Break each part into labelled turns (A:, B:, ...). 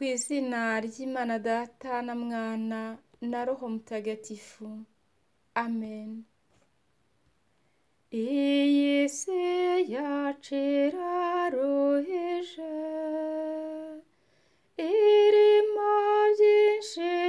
A: ku izina ry'imana data na mwana na roho mutagatifu amen
B: iyi si yacira ruhije irimo byinshi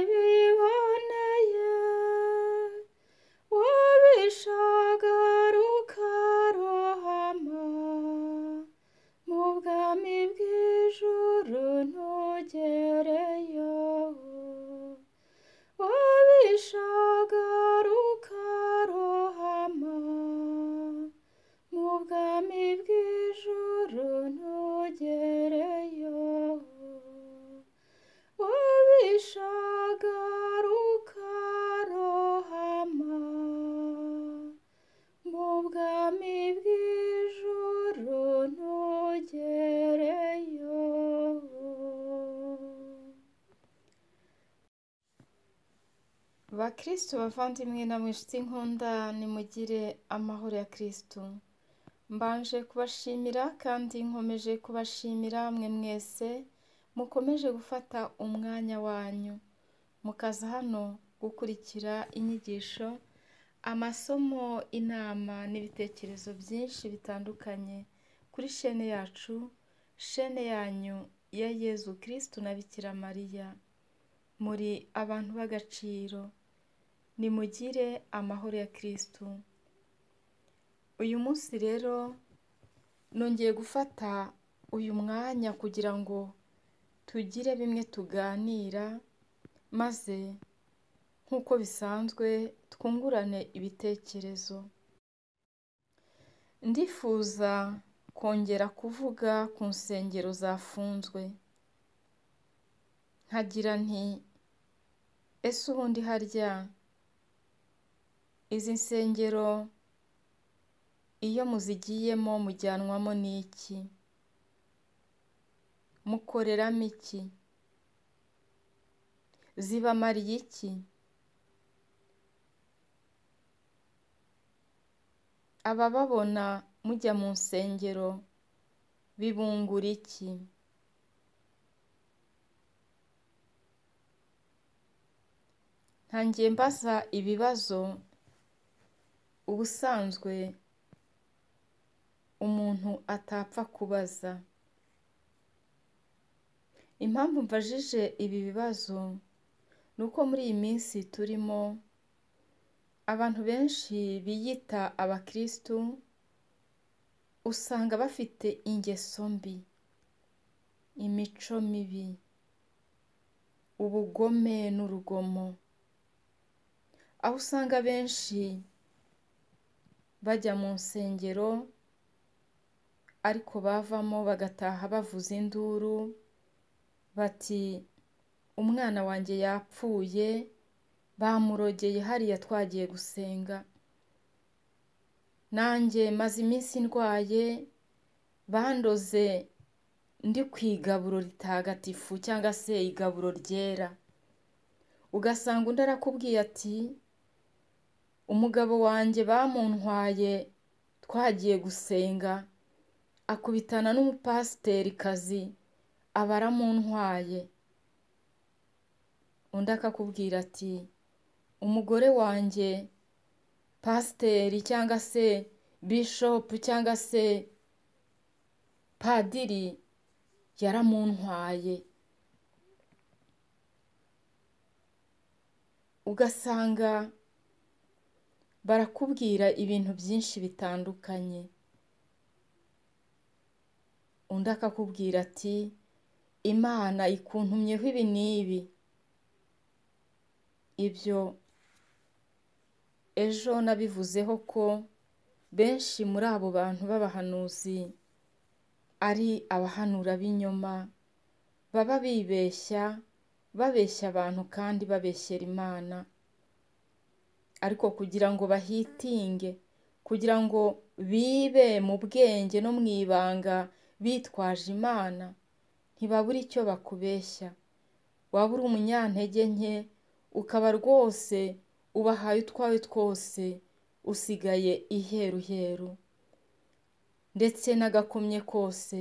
A: bakristo bavandimwe na inshuti nkunda nimugire amahoro ya kristo mbanje kubashimira kandi nkomeje kubashimira mwe mwese mukomeje gufata umwanya wanyu mukaza hano gukurikira inyigisho amasomo inama n'ibitekerezo byinshi bitandukanye kuri shene yacu shene yanyu ya yezu kristo na bikira mariya muri abantu b'agaciro nimugire amahoro ya kirisitu uyu munsi rero nongeye gufata uyu mwanya kugira ngo tugire bimwe tuganira maze nk'uko bisanzwe twungurane ibitekerezo ndifuza kongera kuvuga ku nsengero zafunzwe nkagira nti ese ubundi harya Izi nsengero iyo muzigiyemo mujyanwamo n'iki? Mukoreramo iki? Zibamariye iki? Abababona mujya mu nsengero bibungura iki? Ntangiye mbaza ibibazo ubusanzwe umuntu atapfa kubaza impamvu mvajije ibi bibazo ni uko muri iyi minsi turimo abantu benshi biyita abakristu usanga bafite ingeso mbi imico mibi ubugome n'urugomo aho usanga benshi bajya mu nsengero ariko bavamo bagataha bavuze induru bati umwana wanjye yapfuye bamurogeye hariya twagiye gusenga nanjye maze iminsi ndwaye bandoze ndi ku igaburo ritagatifu cyangwa se igaburo ryera ugasanga undi arakubwiye ati umugabo wanjye bamuntwaye twagiye gusenga akubitana n'umupasiterikazi aba aramuntwaye undi akakubwira ati umugore wanjye pasiteri cyangwa se bishopu cyangwa se padiri yaramuntwaye ugasanga barakubwira ibintu byinshi bitandukanye undi akakubwira ati imana ikuntumyeho ibi n'ibi ibyo ejo nabivuzeho ko benshi muri abo bantu b'abahanuzi ari abahanura b’inyuma baba bibeshya babeshya abantu kandi babeshyera imana ariko kugira ngo bahitinge kugira ngo bibe mu bwenge no mu ibanga bitwaje imana ntibabura icyo bakubeshya waba uri umunyantege nke ukaba rwose ubahaye utwawe twose usigaye iheruheru ndetse n'agakomye kose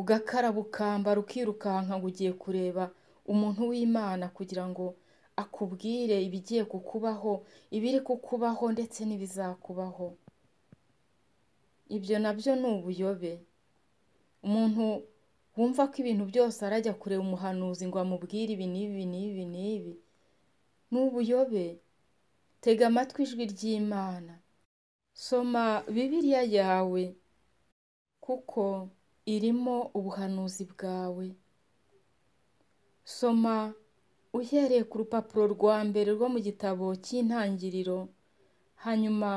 A: ugakara ukambara ukirukanka ngo ugiye kureba umuntu w'imana kugira ngo akubwire ibigiye kukubaho ibiri kukubaho ndetse n'ibizakubaho ibyo nabyo ni ubuyobe umuntu wumva ko ibintu byose arajya kureba umuhanuzi ngo amubwire ibi n'ibi n'ibi n'ibi ni ubuyobe tega amatwi ijwi ry'imana soma bibiliya yawe kuko irimo ubuhanuzi bwawe soma uhereye ku rupapuro rwa mbere rwo mu gitabo cy'intangiriro hanyuma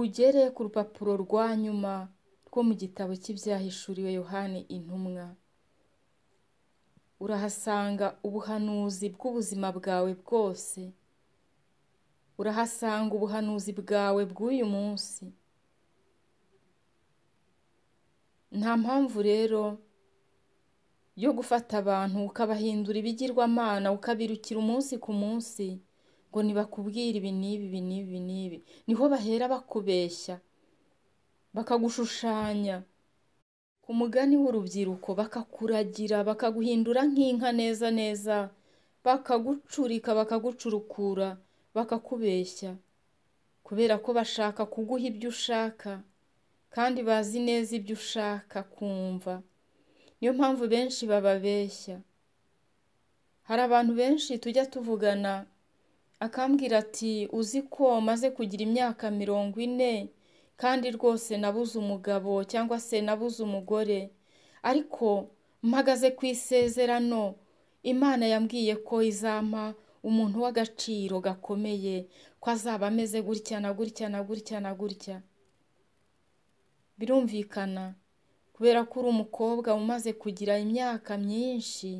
A: ugere ku rupapuro rwa nyuma rwo mu gitabo cy'ibyahishuriwe yohani intumwa urahasanga ubuhanuzi bw'ubuzima bwawe bwose urahasanga ubuhanuzi bwawe bw'uyu munsi nta mpamvu rero yo gufata abantu ukabahindura ibigirwamana ukabirukira umunsi ku munsi ngo ntibakubwire ibi n'ibi ibi n'ibi n'ibi niho bahera bakubeshya bakagushushanya ku mugani w'urubyiruko bakakuragira bakaguhindura nk'inka neza neza bakagucurika bakagucurukura bakakubeshya kubera ko bashaka kuguha ibyo ushaka kandi bazi neza ibyo ushaka kumva niyo mpamvu benshi bababeshya hari abantu benshi tujya tuvugana akambwira ati uzi ko maze kugira imyaka mirongo ine kandi rwose nabuze umugabo cyangwa se nabuze umugore ariko mpagaze ku isezerano imana yambwiye ko izampa umuntu w'agaciro gakomeye ko azaba ameze gutya na gutya na gutya na gutya birumvikana kubera ko uri umukobwa umaze kugira imyaka myinshi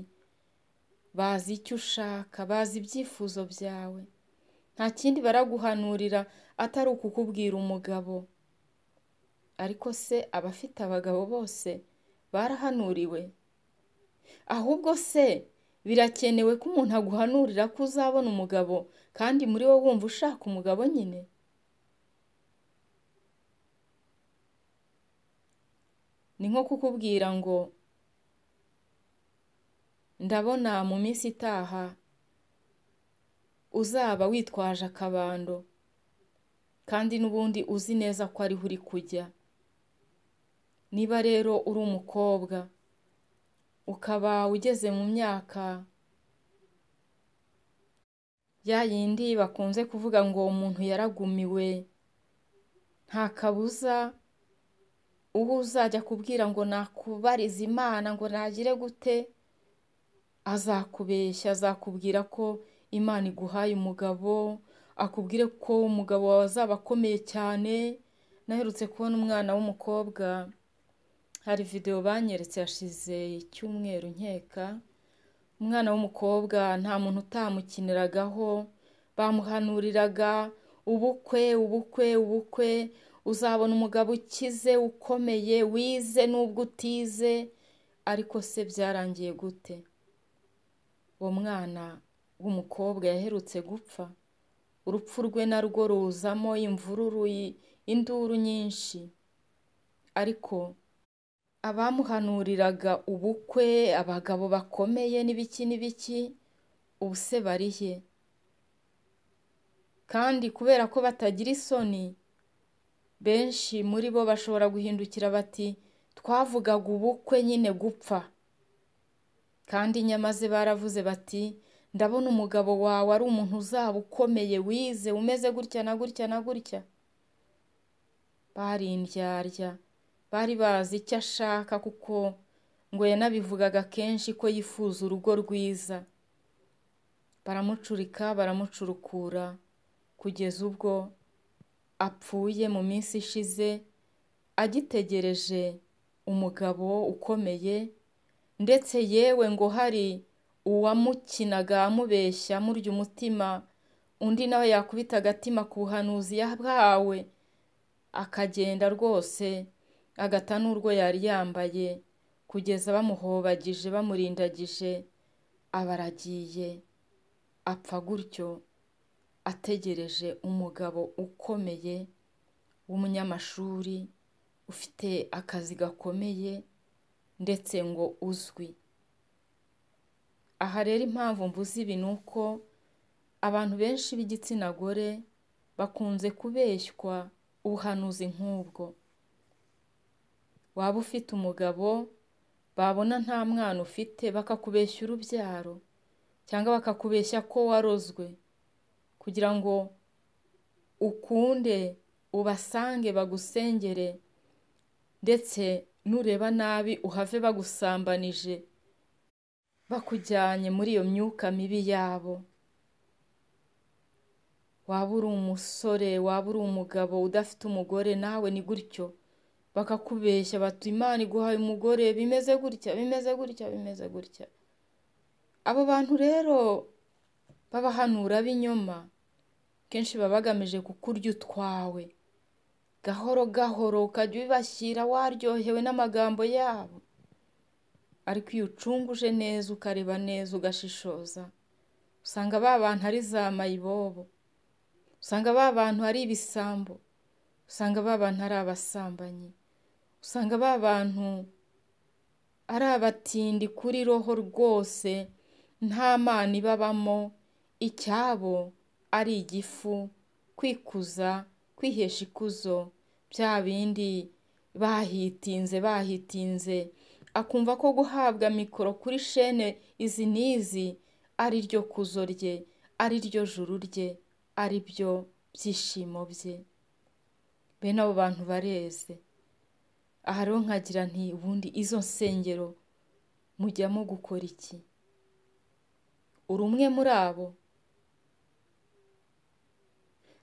A: bazi icyo ushaka bazi ibyifuzo byawe nta kindi baraguhanurira atari ukukubwira umugabo ariko se abafite abagabo bose barahanuriwe ahubwo se birakenewe ko umuntu aguhanurira ko uzabona umugabo kandi muri wowe wumva ushaka umugabo nyine ni nko kukubwira ngo ndabona mu minsi itaha uzaba witwaje akabando kandi n'ubundi uzi neza ko ariho uri kujya niba rero uri umukobwa ukaba ugeze mu myaka ya yindi bakunze kuvuga ngo umuntu yaragumiwe nta kabuza uwo uzajya kubwira ngo nakubariza imana ngo nagire gute azakubeshya azakubwira ko imana iguhaye umugabo akubwire ko umugabo wawe azaba akomeye cyane naherutse kubona umwana w'umukobwa hari videwo banyeretse yashize icyumweru nkeka umwana w'umukobwa nta muntu utamukiniragaho bamuhanuriraga ubukwe ubukwe ubukwe uzabona umugabo ukize ukomeye wize n'ubwo utize ariko se byarangiye gute uwo mwana w'umukobwa yaherutse gupfa urupfu rwe narwo ruzamo imvururu induru nyinshi ariko abamuhanuriraga ubukwe abagabo bakomeye n'ibiki n'ibiki ubuse barihe kandi kubera ko batagira isoni benshi muri bo bashobora guhindukira bati twavugaga ubukwe nyine gupfa kandi nyamaze baravuze bati ndabona umugabo wawe ari umuntu uzaba ukomeye wize umeze gutya na gutya na gutya bari indyarya bari bazi icyo ashaka kuko ngo yanabivugaga kenshi ko yifuza urugo rwiza baramucurika baramucurukura kugeza ubwo apfuye mu minsi ishize agitegereje umugabo ukomeye ndetse yewe ngo hari uwamukinaga amubeshya amurya umutima undi nawe yakubita agatima ku buhanuzi yahawe akagenda rwose agata n'urwo yari yambaye kugeza bamuhobagije bamurindagije abaragiye apfa gutyo ategereje umugabo ukomeye w'umunyamashuri, ufite akazi gakomeye ndetse ngo uzwi. Aha rero impamvu mvuze ibi ni uko abantu benshi b'igitsina gore bakunze kubeshywa ubuhanuzi nk'ubwo. Waba ufite umugabo babona nta mwana ufite bakakubeshya urubyaro cyangwa bakakubeshya ko warozwe. kugira ngo ukunde ubasange bagusengere ndetse nureba nabi uhave bagusambanije bakujyanye muri iyo myuka mibi yabo waba uri umusore waba uri umugabo udafite umugore nawe ni gutyo bakakubeshya bati imana iguhaye umugore bimeze gutya bimeze gutya bimeze gutya abo bantu rero b'abahanura b'inyoma akenshi baba bagamije kukurya utwawe gahoro gahoro ukajya ubibashyira waryohewe n'amagambo yabo ariko iyo ucunguje neza ukareba neza ugashishoza usanga ba bantu ari za mayibobo usanga ba bantu ari ibisambo usanga ba bantu ari abasambanyi usanga ba bantu ari abatindi kuri roho rwose nta mana ibabamo icyabo ari igifu kwikuza kwihesha ikuzo bya bindi bahitinze bahitinze akumva ko guhabwa mikoro kuri shene izi n'izi ari ryo kuzo rye ari ryo juru rye ari byo byishimo bye bene abo bantu bareze aha rero nkagira nti ubundi izo nsengero mujyamo gukora iki uri umwe muri abo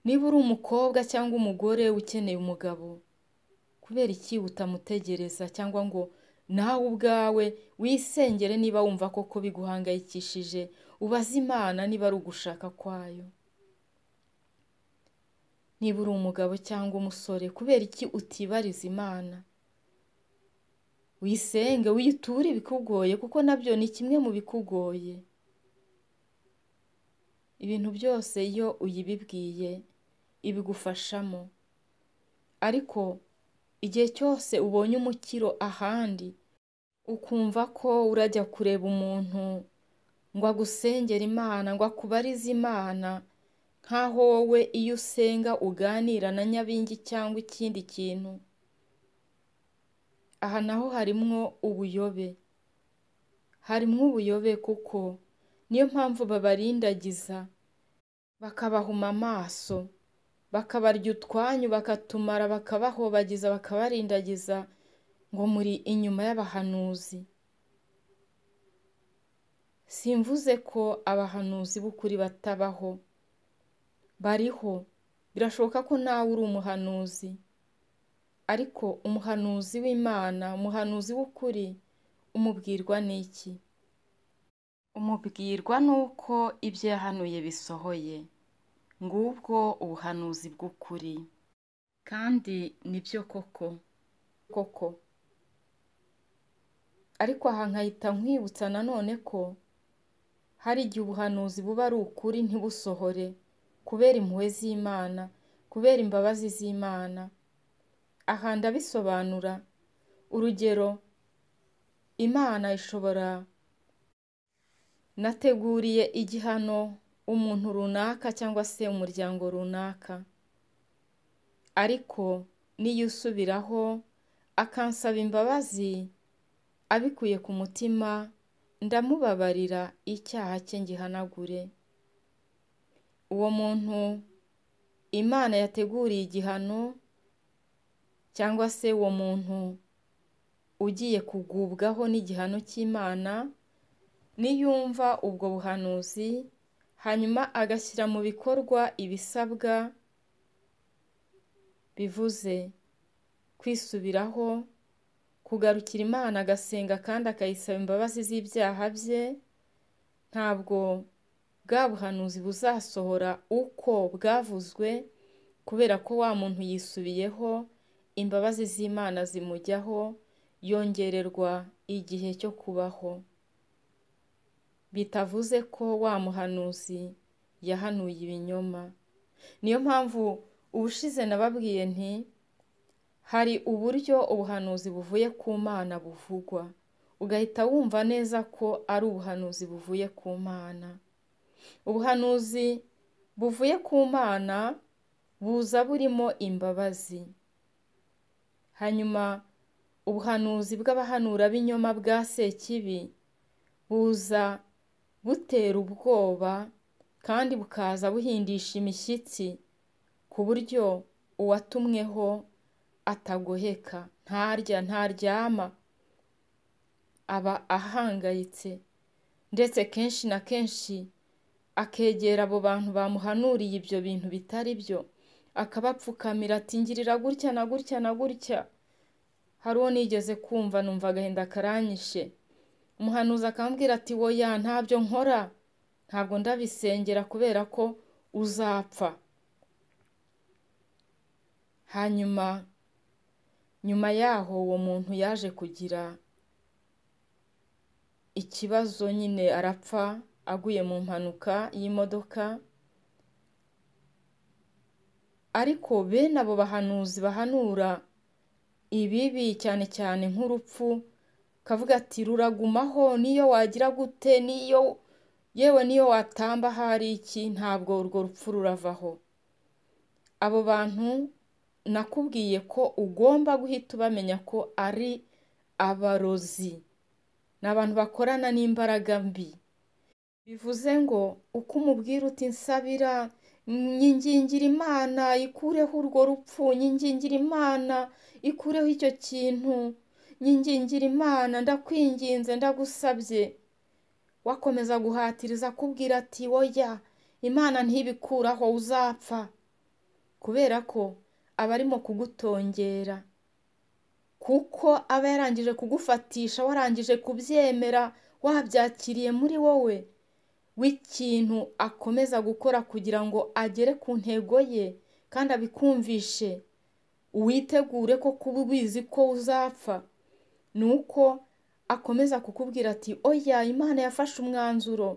A: niba uri umukobwa cyangwa umugore ukeneye umugabo kubera iki utamutegereza cyangwa ngo nawe ubwawe wisengere niba wumva koko biguhangayikishije ubaze imana niba ari ugushaka kwayo niba uri umugabo cyangwa umusore kubera iki utibariza imana wisenge witure ibikugoye kuko nabyo ni kimwe mu bikugoye ibintu byose iyo uyibibwiye ibigufashamo ariko igihe cyose ubonye umukiro ahandi ukumva ko urajya kureba umuntu ngo agusengere imana ngo akubarize imana nk'aho wowe iyo usenga uganira na nyabingi cyangwa ikindi kintu aha naho harimwo ubuyobe harimwo ubuyobe kuko niyo mpamvu babarindagiza bakabahuma amaso bakabarya utwanyu bakatumara bakabahobagiza bakabarindagiza ngo muri inyuma y'abahanuzi simvuze ko abahanuzi b'ukuri batabaho bariho birashoboka ko nawe uri umuhanuzi ariko umuhanuzi w'imana umuhanuzi w'ukuri umubwirwa n'iki umubwirwa n'uko ibyo yahanuye bisohoye ngubwo ubuhanuzi bw'ukuri kandi nibyo koko koko ariko aha nkahita nkwibutsa nanone ko hari igihe ubuhanuzi buba ari ukuri ntibusohore kubera impuhwe z'imana kubera imbabazi z'imana aha ndabisobanura urugero imana ishobora nateguriye igihano umuntu runaka cyangwa se umuryango runaka ariko n'iyo usubiraho akansaba imbabazi abikuye ku mutima ndamubabarira icyaha cye ngihanagure uwo muntu imana yateguriye igihano cyangwa se uwo muntu ugiye kugubwaho n'igihano cy'imana niyumva ubwo buhanuzi hanyuma agashyira mu bikorwa ibisabwa bivuze kwisubiraho kugarukira imana agasenga kandi akayisaba imbabazi z'ibyaha bye ntabwo bwa buhanuzi buzasohora uko bwavuzwe kubera ko wa muntu yisubiyeho imbabazi z'imana zimujyaho yongererwa igihe cyo kubaho bitavuze ko wa muhanuzi yahanuye ibinyoma niyo mpamvu ubushize nababwiye nti hari uburyo ubuhanuzi buvuye ku mana buvugwa ugahita wumva neza ko ari ubuhanuzi buvuye ku mana ubuhanuzi buvuye ku mana buza burimo imbabazi hanyuma ubuhanuzi bw'abahanura b'inyoma bwa sekibi buza butera ubwoba kandi bukaza buhindisha imishyitsi ku buryo uwatumweho atagoheka, ntarya, ntaryama, aba ahangayitse ndetse kenshi na kenshi akegera abo bantu bamuhanuriye ibyo bintu bitari byo, akabapfukamira ati ngirira gutya na gutya na gutya, hari uwo nigeze kumva numva agahinda karanyishe. umuhanuzi akambwira ati woya ntabyo nkora ntabwo ndabisengera kubera ko uzapfa hanyuma nyuma yaho uwo muntu yaje kugira ikibazo nyine arapfa aguye mu mpanuka y'imodoka ariko bene abo bahanuzi bahanura ibibi cyane cyane nk'urupfu kavuga ati ruragumaho n'iyo wagira gute n'iyo yewe n'iyo watamba hari iki ntabwo urwo rupfu ruravaho abo bantu nakubwiye ko ugomba guhita ubamenya ko ari abarozi ni abantu bakorana n'imbaraga mbi bivuze ngo uko umubwira uti nsabira nyingingira imana ikureho urwo rupfu nyingingira imana ikureho icyo kintu nyingingira imana ndakwinginze ndagusabye wakomeza guhatiriza kubwira ati woya imana ntibikuraho uzapfa kubera ko aba arimo kugutongera kuko aba yarangije kugufatisha warangije kubyemera wabyakiriye muri wowe w'ikintu akomeza gukora kugira ngo agere ku ntego ye kandi abikumvishe uwitegure ko kuba ubizi ko uzapfa ni uko akomeza kukubwira ati oya imana yafashe umwanzuro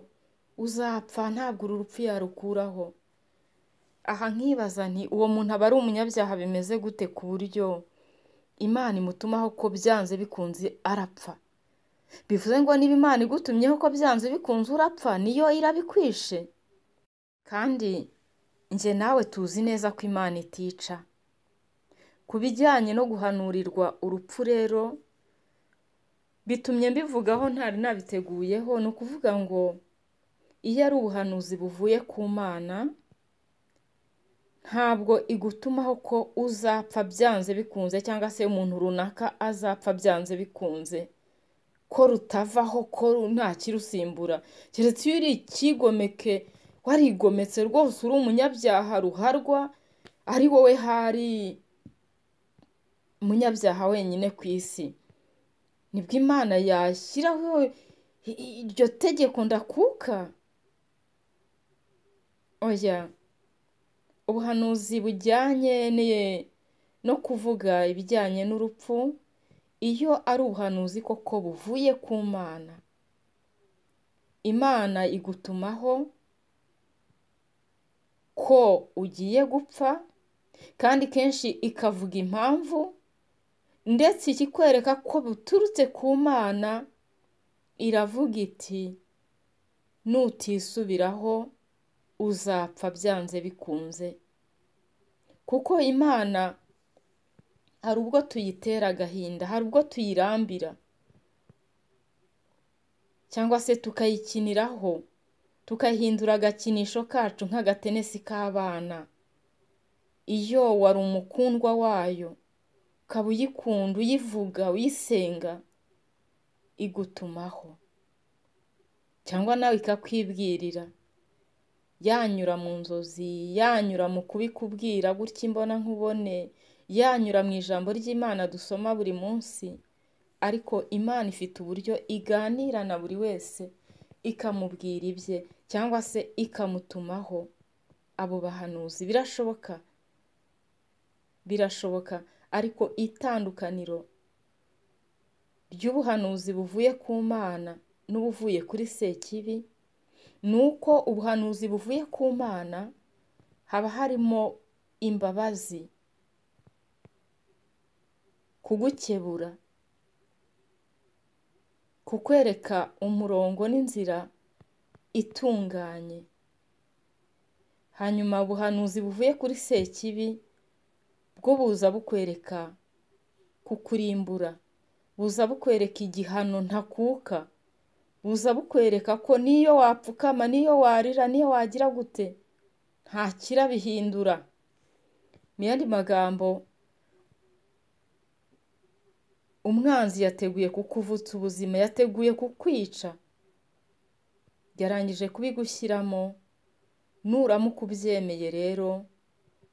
A: uzapfa ntabwo uru rupfu yarukuraho aha nkibaza nti uwo muntu aba ari umunyabyaha bimeze gute ku buryo imana imutumaho ko byanze bikunze arapfa bivuze ngo niba imana igutumyeho ko byanze bikunze urapfa niyo irabikwishe kandi njye nawe tuzi neza ko imana itica ku bijyanye no guhanurirwa urupfu rero bitumye mbivugaho ntari nabiteguyeho ni ukuvuga ngo iyo ari ubuhanuzi buvuye ku mana ntabwo igutumaho ko uzapfa byanze bikunze cyangwa se umuntu runaka azapfa byanze bikunze ko rutavaho ko nta kirusimbura keretse iyo uri ikigomeke warigometse rwose uri umunyabyaha ruharwa ari wowe hari umunyabyaha wenyine ku isi nibwo imana yashyiraho iryo tegeko ndakuka oya ubuhanuzi bujyanye no kuvuga ibijyanye n'urupfu iyo ari ubuhanuzi koko buvuye ku mana imana igutumaho ko ugiye gupfa kandi kenshi ikavuga impamvu ndetse ikikwereka ko buturutse ku mana iravuga iti nutisubiraho uzapfa byanze bikunze kuko imana hari ubwo tuyitera agahinda hari ubwo tuyirambira cyangwa se tukayikiniraho tukayihindura agakinisho kacu nk'agatenesi k'abana iyo wari umukundwa wayo ukaba uyikunda uyivuga uyisenga igutumaho cyangwa nawe ikakwibwirira yanyura mu nzozi yanyura mu kubikubwira gutya imbona nkubone yanyura mu ijambo ry'imana dusoma buri munsi ariko imana ifite uburyo iganira na buri wese ikamubwira ibye cyangwa se ikamutumaho abo bahanuzi birashoboka birashoboka ariko itandukaniro ry'ubuhanuzi buvuye ku mana n'ubuvuye kuri sekibi ni uko ubuhanuzi buvuye ku mana haba harimo imbabazi kugukebura kukwereka umurongo n'inzira itunganye hanyuma ubuhanuzi buvuye kuri sekibi bwo buza bukwereka kukurimbura buza bukwereka igihano ntakuka buza bukwereka ko n'iyo wapfukama n'iyo warira n'iyo wagira gute ntakira bihindura mu yandi magambo umwanzi yateguye kukuvutsa ubuzima yateguye kukwica yarangije kubigushyiramo nuramuka ubyemeye rero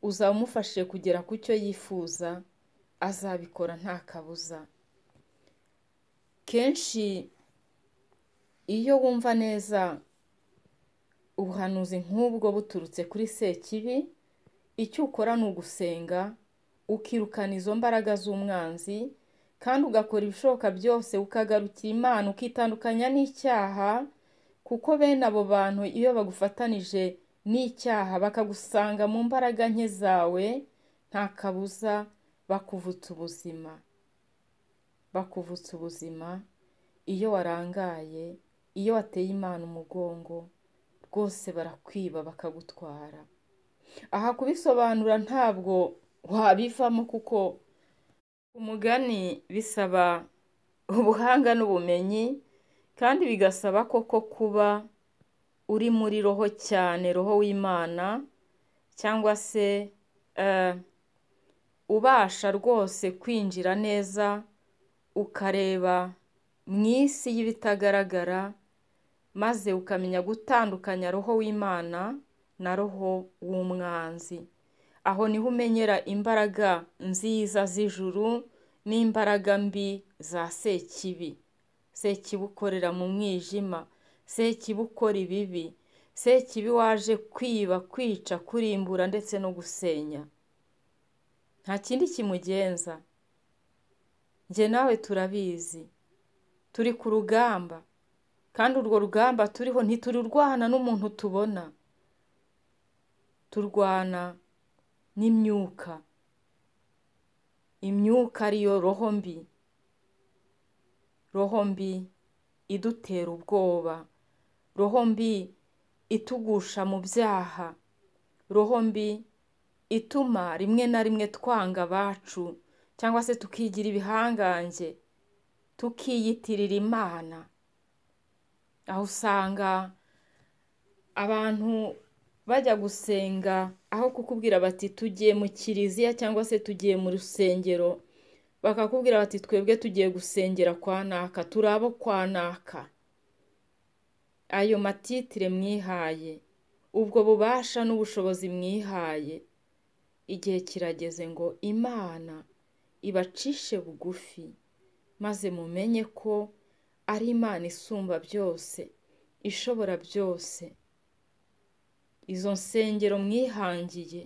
A: uzaba umufashije kugera ku cyo yifuza azabikora nta kabuza kenshi iyo wumva neza ubuhanuzi nk'ubwo buturutse kuri sekibi icyo ukora ni ugusenga ukirukana izo mbaraga z'umwanzi kandi ugakora ibishoboka byose ukagarukira imana ukitandukanya n'icyaha kuko bene abo bantu iyo bagufatanije n'icyaha bakagusanga mu mbaraga nke zawe nta kabuza bakuvutsa ubuzima bakuvutsa ubuzima iyo warangaye iyo wateye imana umugongo rwose barakwiba bakagutwara aha kubisobanura ntabwo wabivamo kuko umugani bisaba ubuhanga n'ubumenyi kandi bigasaba koko kuba uri muri roho cyane roho w'imana cyangwa se eh, ubasha rwose kwinjira neza ukareba mu isi y'ibitagaragara maze ukamenya gutandukanya roho w'imana na roho w'umwanzi aho niho umenyera imbaraga nziza z'ijuru n'imbaraga mbi za sekibi sekibi ukorera mu mwijima sekibi ukora ibibi sekibi waje kwiba kwica kurimbura ndetse no gusenya nta kindi kimugenza njye nawe turabizi turi ku rugamba kandi urwo rugamba turiho ntitururwana n'umuntu tubona turwana n'imyuka imyuka ariyo roho mbi roho mbi idutera ubwoba roho mbi itugusha mu byaha roho mbi ituma rimwe na rimwe twanga abacu cyangwa se tukigira ibihangange tukiyitirira imana aho usanga abantu bajya gusenga aho kukubwira bati tugiye mu kiliziya cyangwa se tugiye mu rusengero bakakubwira bati twebwe tugiye gusengera kwa naka abo kwa naka ayo matitire mwihaye ubwo bubasha n'ubushobozi mwihaye igihe kirageze ngo imana ibacishe bugufi maze mumenye ko ari imana isumba byose ishobora byose izo nsengero mwihangiye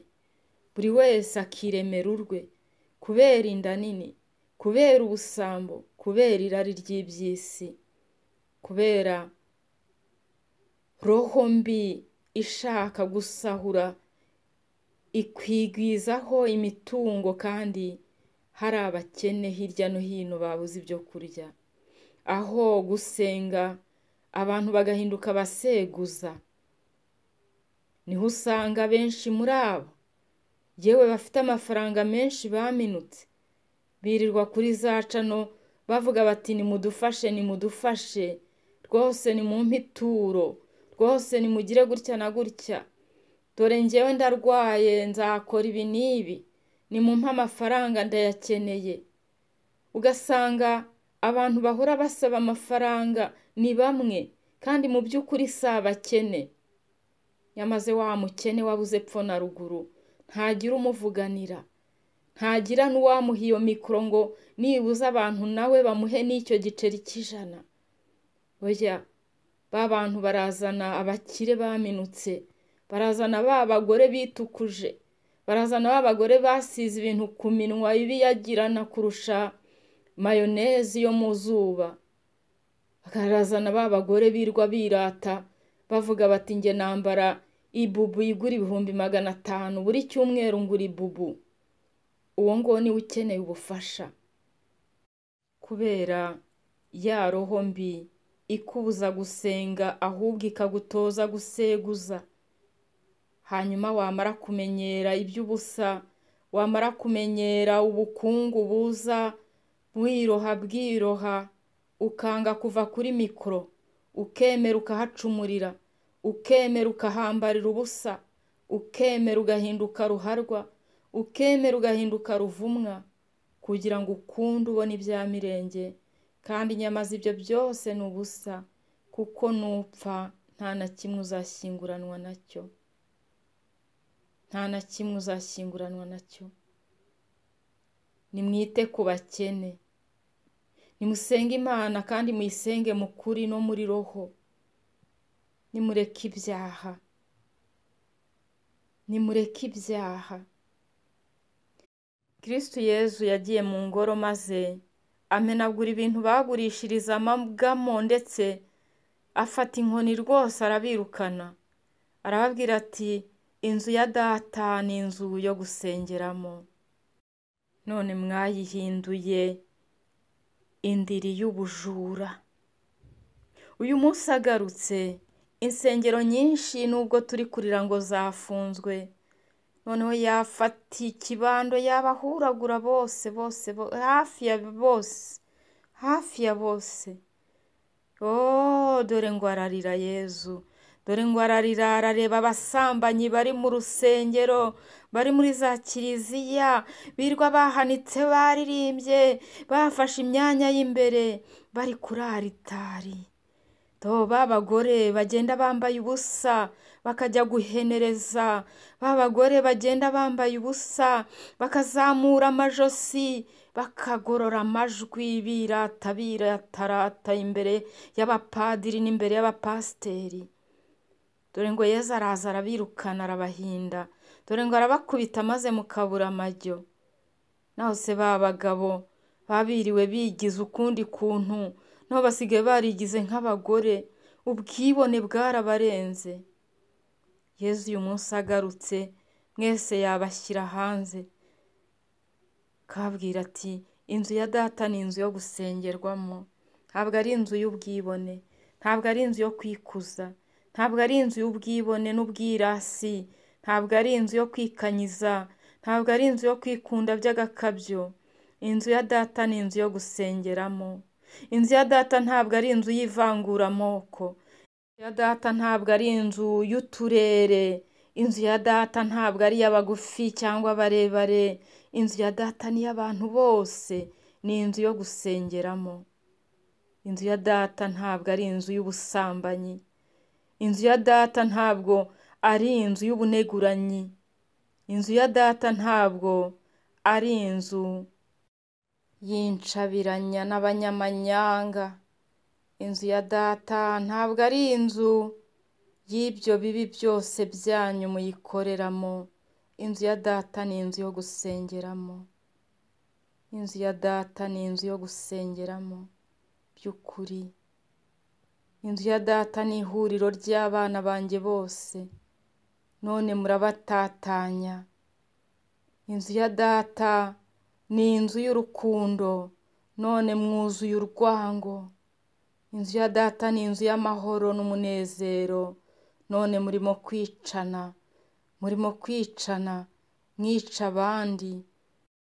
A: buri wese akiremera urwe kubera inda nini kubera ubusambo kubera irari ry'iby'isi kubera roho mbi ishaka gusahura ikwigwizaho imitungo kandi hari abakene hirya no hino babuze ibyo kurya aho gusenga abantu bagahinduka baseguza niho usanga benshi muri abo yewe bafite amafaranga menshi baminutse birirwa kuri za cano bavuga bati nimudufashe nimudufashe rwose ni mu ituro rwose nimugire gutya na gutya dore ngewe ndarwaye nzakora ibi n'ibi Nimumpa amafaranga ndayakeneye ugasanga abantu bahora basaba amafaranga ni bamwe kandi mu by'ukuri si abakene yamaze wa mukene wabuze epfo na ruguru ntagira umuvuganira ntagira n'uwamuha iyo mikoro ngo nibuze abantu nawe bamuhe n'icyo giceri cy'ijana oya ba bantu barazana abakire baminutse barazana ba bagore bitukuje barazana ba bagore basize ibintu ku minwa bibiyagirana kurusha mayonezi yo mu zuba barazana ba bagore birwa birata bavuga bati njye nambara ibubu igura ibihumbi magana atanu buri cyumweru ngura ibubu uwo nguwo niwe ukeneye ubufasha kubera ya roho mbi ikubuza gusenga ahubwo ikagutoza guseguza hanyuma wamara kumenyera iby'ubusa wamara kumenyera ubukungu buza bwiroha bwiroha ukanga kuva kuri mikoro ukemera ukahacumurira ukemera ukahambarira ubusa ukemera ugahinduka ruharwa ukemera ugahinduka ruvumwa kugira ngo ukunde ubone ibya mirenge kandi inyama z'ibyo byose ni ubusa kuko nupfa nta na kimwe uzashyinguranwa nacyo nta na kimwe uzashyinguranwa nacyo nimwite ku bakene nimusenge imana kandi muyisenge mu kuri no muri roho nimureke ibyaha nimureke ibyaha kirisitu yezu yagiye mu ngoro maze amenagura ibintu bagurishiriza amagamo ndetse afata inkoni rwose arabirukana arababwira ati inzu ya data ni inzu yo gusengeramo none mwayihinduye indiri y'ubujura uyu munsi agarutse insengero nyinshi nubwo turi kurira ngo zafunzwe noneho yafata ikibando yabahuragura bose bose hafi ya bose hafi ya bose oh, dore ngo ararira yezu dore ngo ararira arareba abasambanyi bari mu rusengero bari muri za kiliziya birwa bahanitse baririmbye bafashe imyanya y'imbere bari kuri aritari do bagore bagenda bambaye ubusa bakajya guhenereza ba bagore bagenda bambaye ubusa bakazamura amajosi bakagorora amajwi birata biratarata imbere y'abapadiri n'imbere y'abapasiteri dore ngo yezu araza arabirukana arabahinda dore ngo arabakubita maze mukabura amajyo nawe ba bagabo babiriwe bigize ukundi kuntu nabo basigaye barigize nk'abagore ubwibone bwarabarenze yezu uyu munsi agarutse mwese yabashyira hanze kabwira ati inzu ya data ni inzu yo gusengerwamo ntabwo ari inzu y'ubwibone ntabwo ari inzu yo kwikuza ntabwo ari inzu y'ubwibone n'ubwirasi ntabwo ari inzu yo kwikanyiza ntabwo ari inzu yo kwikunda by'agakabyo inzu ya data ni inzu yo gusengeramo inzu ya data ntabwo ari inzu y'ivangura amoko ya data ntabwo ari inzu y'uturere inzu ya data ntabwo ari iy'abagufi cyangwa barebare inzu ya data ni iy'abantu bose ni inzu yo gusengeramo inzu ya data ntabwo ari inzu y'ubusambanyi inzu ya data ntabwo ari inzu y'ubuneguranyi inzu ya data ntabwo ari inzu yincabiranya n'abanyamanyanga Inzu ya data ntabwo ari inzu y'ibyo bibi byose byanyu muyikoreramo, inzu ya data ni inzu yo gusengeramo, inzu ya data ni inzu yo gusengeramo by'ukuri, inzu ya data ni ihuriro ry'abana banjye bose, none murabatatanya, inzu ya data ni inzu y'urukundo, none mwuzuye urwango. inzu ya data ni inzu y'amahoro n'umunezero none murimo kwicana murimo kwicana mwica abandi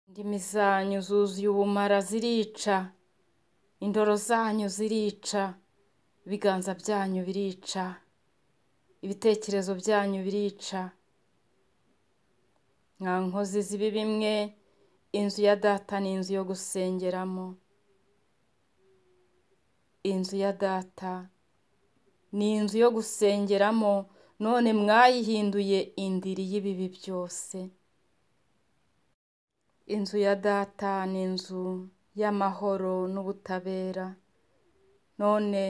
A: indimi zanyu zuzuye ubumara zirica indoro zanyu zirica ibiganza byanyu birica ibitekerezo byanyu birica nka nkozi zibi bimwe inzu ya data ni inzu yo gusengeramo inzu ya data ni inzu yo gusengeramo none mwayihinduye indiri y'ibibi byose inzu ya data ni inzu y'amahoro n'ubutabera none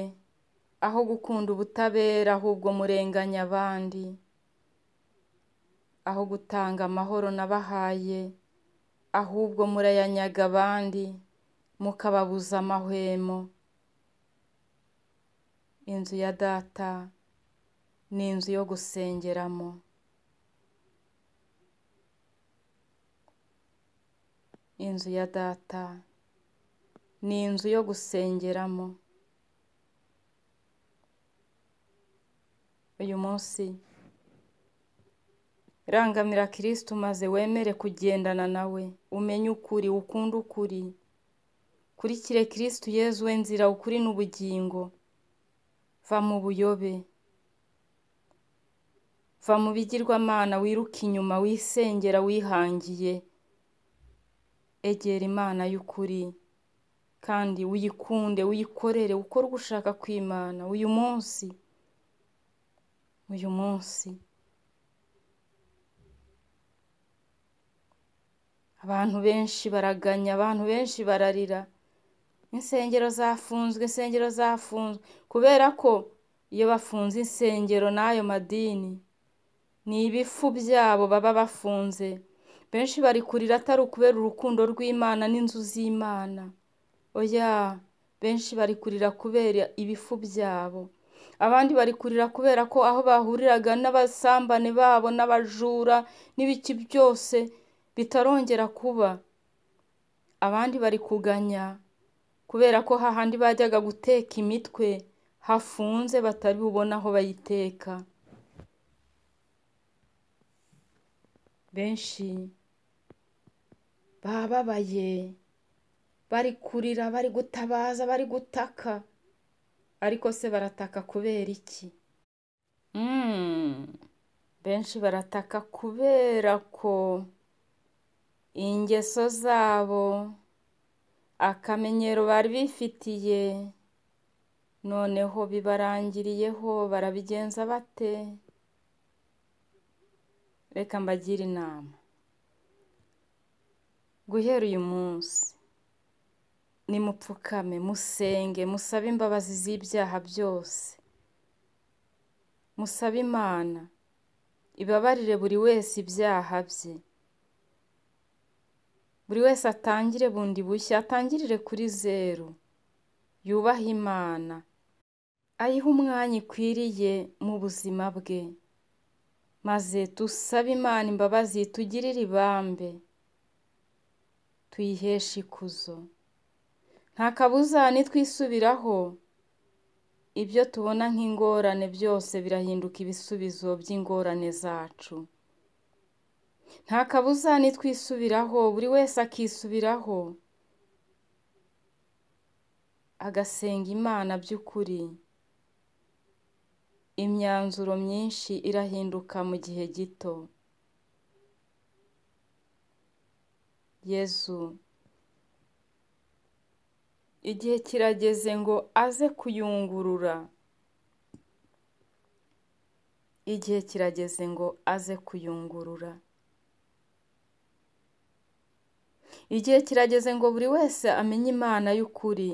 A: aho gukunda ubutabera ahubwo murenganya abandi aho gutanga amahoro nabahaye ahubwo murayanyaga abandi mukababuza amahwemo inzu ya data ni inzu yo gusengeramo inzu ya data ni inzu yo gusengeramo uyu munsi rangamira kirisiti maze wemere kugendana nawe umenye ukuri ukunda ukuri kurikire kirisiti yezu we nzira ukuri n'ubugingo va mu buyobe va mu bigirwamana wiruka inyuma wisengera wihangiye egera imana y'ukuri kandi uyikunde uyikorere ukore ushaka kwimana uyu munsi uyu munsi abantu benshi baraganya abantu benshi bararira insengero zafunzwe insengero zafunzwe kubera ko iyo bafunze insengero n'ayo madini ni ibifu byabo baba bafunze benshi bari kurira atari ukubera urukundo rw'imana n'inzu z'imana oya benshi bari kurira kubera ibifu byabo abandi bari kurira kubera ko aho bahuriraga n'abasambane babo n'abajura n'ibiki byose bitarongera kuba abandi bari kuganya kubera ko hahandi bajyaga guteka imitwe hafunze batari bubone aho bayiteka benshi bababaye bari kurira bari gutabaza bari gutaka ariko se barataka kubera iki hmm, benshi barataka kubera ko ingeso zabo akamenyero bari bifitiye noneho bibarangiriyeho barabigenza bate reka mbagire inama guhera uyu munsi nimupfukame musenge musabe imbabazi z'ibyaha byose musabe imana ibabarire buri wese ibyaha bye buri wese atangire bundi bushya atangirire kuri zeru yubaha imana ayihe umwanya ikwiriye mu buzima bwe maze dusabe imana imbabazi tugirire ibambe tuyiheshe ikuzo nta kabuza nitwisubiraho ibyo tubona nk'ingorane byose birahinduka ibisubizo by'ingorane zacu nta kabuza nitwisubiraho buri wese akisubiraho agasenga imana by'ukuri imyanzuro myinshi irahinduka mu gihe gito yezu igihe kirageze ngo aze kuyungurura igihe kirageze ngo aze kuyungurura igihe kirageze ngo buri wese amenye imana y'ukuri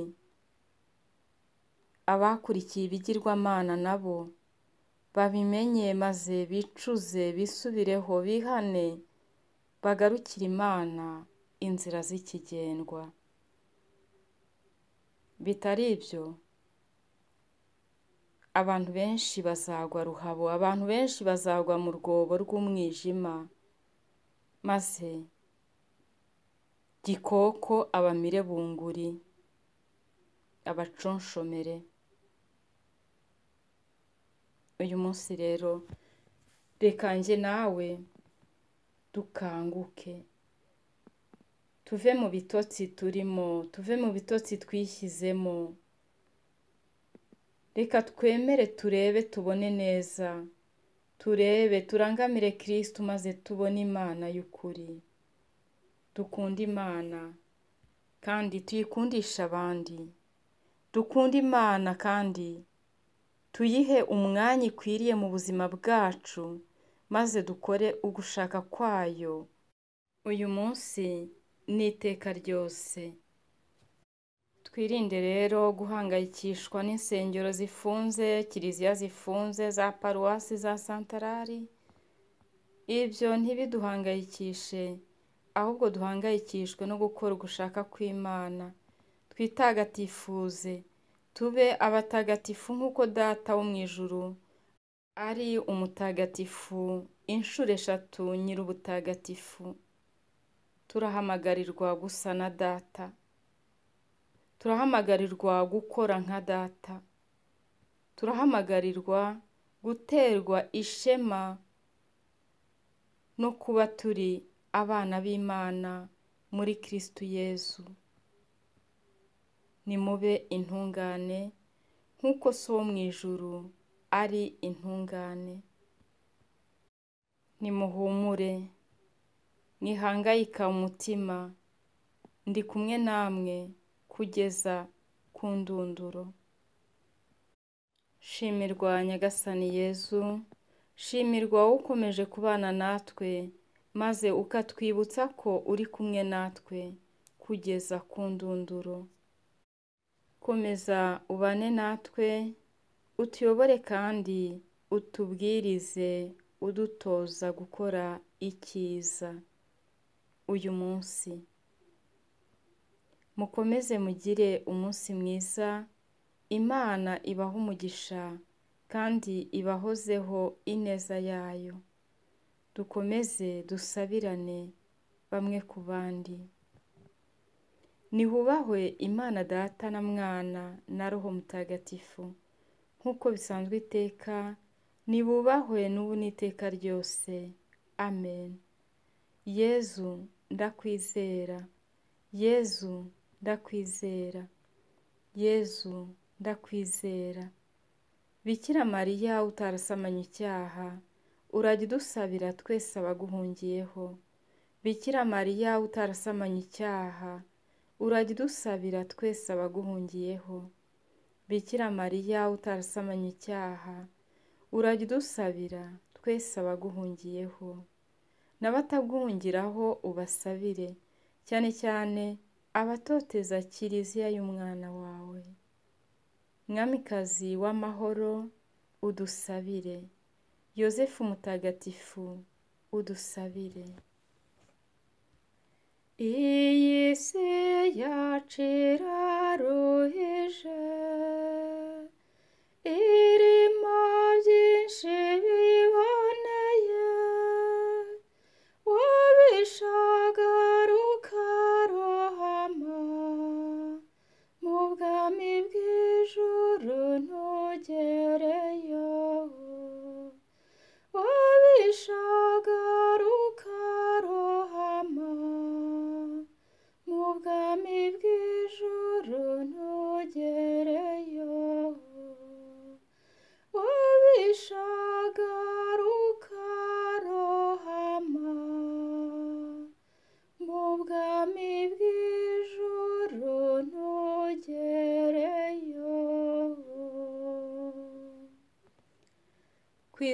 A: abakurikiye ibigirwamana nabo babimenye maze bicuze bisubireho bihane bagarukire imana inzira z'ikigendwa bitari ibyo abantu benshi bazagwa ruhabo abantu benshi bazagwa mu rwobo rw'umwijima maze gikoko abamire bunguri abaconshomere uyu munsi rero reka njye nawe dukanguke tuve mu bitotsi turimo tuve mu bitotsi twishyizemo reka twemere turebe tubone neza turebe turangamire kirisitu maze tubone imana y'ukuri dukunde imana kandi tuyikundishe abandi dukunda imana kandi tuyihe umwanya ikwiriye mu buzima bwacu maze dukore ugushaka kwayo uyu munsi ni iteka ryose twirinde rero guhangayikishwa n'insengero zifunze kiliziya zifunze za paruwasi za santarari ibyo ntibiduhangayikishe ahubwo duhangayikishwe no gukora ugushaka kw'imana twitagatifuze tube abatagatifu nk'uko data wo mu ijuru ari umutagatifu inshuro eshatu nyir'ubutagatifu turahamagarirwa gusa na data turahamagarirwa gukora nka data turahamagarirwa guterwa ishema no kuba turi abana b'imana muri kirisitu yesu nimube intungane nk'uko so wo mu ijuru ari intungane nimuhumure nihangayika umutima ndi kumwe namwe kugeza ku ndunduro shimirwa nyagasani yezu shimirwa ukomeje kubana natwe maze ukatwibutsa ko uri kumwe natwe kugeza ku ndunduro komeza ubane natwe utuyobore kandi utubwirize udutoza gukora icyiza uyu munsi mukomeze mugire umunsi mwiza imana ibaha umugisha kandi ibahozeho ineza yayo dukomeze dusabirane bamwe ku bandi nihubahwe imana data na mwana na roho mutagatifu nk'uko bisanzwe iteka nibubahwe n'ubu n'iteka ryose amen yezu ndakwizera yezu ndakwizera yezu ndakwizera bikira mariya utarasamanye icyaha urajya udusabira twese abaguhungiyeho bikira mariya utarasamanye icyaha urajya udusabira twese abaguhungiyeho bikira mariya utarasamanye icyaha urajya udusabira twese abaguhungiyeho n'abataguhungiraho ubasabire cyane cyane abatoteza kiliziya y'umwana wawe mwamikazi w'amahoro udusabire Yosefu Mutagatifu, udusabire
B: iyi si yacira ruhije irimo byinshi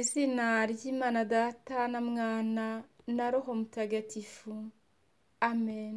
A: izina ry'imana data na mwana na roho mutagatifu amen